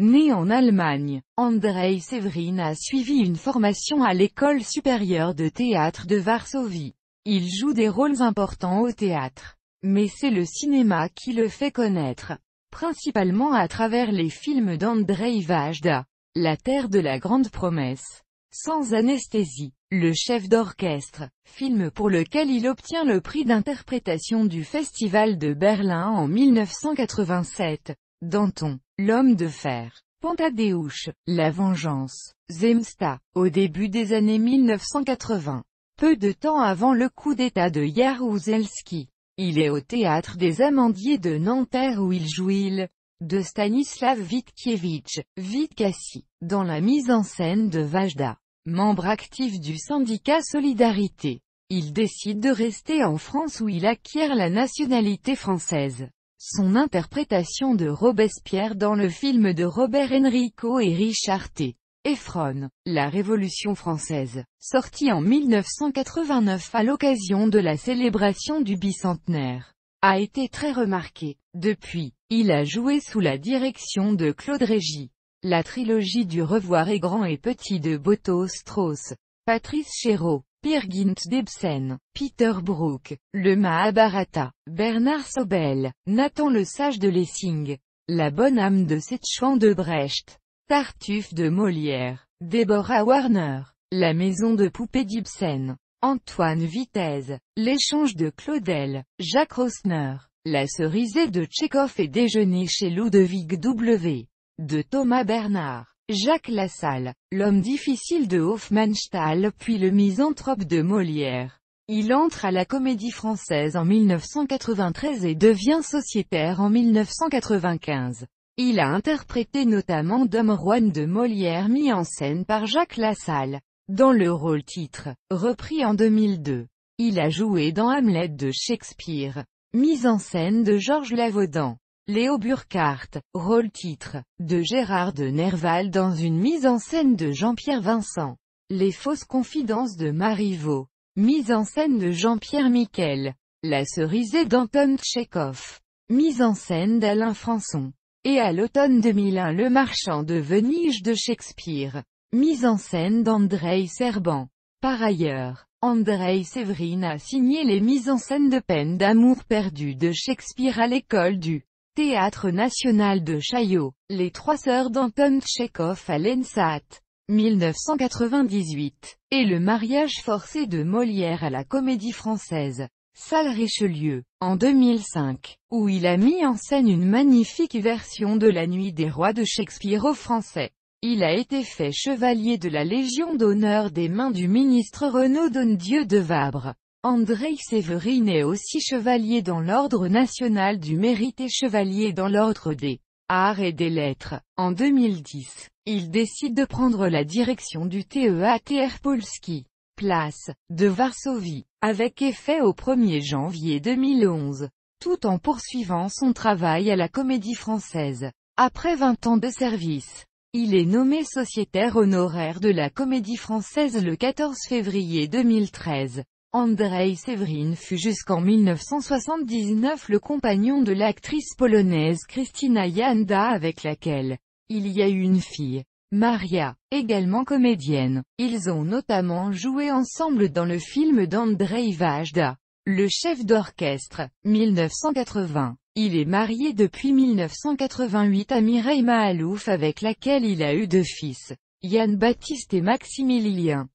Né en Allemagne, Andrei Severin a suivi une formation à l'école supérieure de théâtre de Varsovie. Il joue des rôles importants au théâtre. Mais c'est le cinéma qui le fait connaître, principalement à travers les films d'Andrei Vajda, La Terre de la Grande Promesse, Sans Anesthésie, Le Chef d'Orchestre, film pour lequel il obtient le prix d'interprétation du Festival de Berlin en 1987, Danton. L'homme de fer. Pantadeusch, La Vengeance, Zemsta, au début des années 1980. Peu de temps avant le coup d'état de Jaruzelski. Il est au théâtre des Amandiers de Nanterre où il joue il, de Stanislav Vitkiewicz, Vitkassi, dans la mise en scène de Vajda, membre actif du syndicat Solidarité. Il décide de rester en France où il acquiert la nationalité française. Son interprétation de Robespierre dans le film de Robert Enrico et Richard T. Efron, La Révolution française, sorti en 1989 à l'occasion de la célébration du bicentenaire, a été très remarquée. Depuis, il a joué sous la direction de Claude Régis. La trilogie du Revoir est grand et petit de Boto Strauss, Patrice Chéreau, Pirgint Debsen, Peter Brook, le Mahabharata, Bernard Sobel, Nathan le Sage de Lessing, la bonne âme de Setchan de Brecht, Tartuffe de Molière, Deborah Warner, la maison de poupée d'Ibsen, Antoine Vitesse, l'échange de Claudel, Jacques Rosner, la cerisée de Tchekhov et déjeuner chez Ludovic W. de Thomas Bernard. Jacques Lassalle, l'homme difficile de Hofmannsthal puis le misanthrope de Molière. Il entre à la comédie française en 1993 et devient sociétaire en 1995. Il a interprété notamment Dom Juan de Molière mis en scène par Jacques Lassalle, dans le rôle titre, repris en 2002. Il a joué dans Hamlet de Shakespeare, mise en scène de Georges Lavaudan. Léo Burkhardt, rôle-titre, de Gérard de Nerval dans une mise en scène de Jean-Pierre Vincent. Les fausses confidences de Marivaux. Mise en scène de Jean-Pierre Miquel. La cerisée d'Anton Tchekhov. Mise en scène d'Alain Françon. Et à l'automne 2001 Le marchand de Venise de Shakespeare. Mise en scène d'André Serban. Par ailleurs, andré Séverine a signé les mises en scène de peine d'amour perdu de Shakespeare à l'école du Théâtre national de Chaillot. Les trois sœurs d'Anton Tchekhov à l'ENSAT. 1998. Et le mariage forcé de Molière à la Comédie Française. Salle Richelieu, en 2005, où il a mis en scène une magnifique version de La Nuit des Rois de Shakespeare au français. Il a été fait chevalier de la Légion d'honneur des mains du ministre Renaud Dieu de Vabre. André Séverine est aussi chevalier dans l'Ordre national du mérite et chevalier dans l'Ordre des arts et des lettres. En 2010, il décide de prendre la direction du TEATR Polski, place, de Varsovie, avec effet au 1er janvier 2011, tout en poursuivant son travail à la Comédie Française. Après 20 ans de service, il est nommé sociétaire honoraire de la Comédie Française le 14 février 2013. Andrei Severin fut jusqu'en 1979 le compagnon de l'actrice polonaise Christina Yanda avec laquelle il y a eu une fille, Maria, également comédienne. Ils ont notamment joué ensemble dans le film d'Andrei Vajda, Le chef d'orchestre, 1980. Il est marié depuis 1988 à Mireille Mahalouf avec laquelle il a eu deux fils, Yann Baptiste et Maximilien.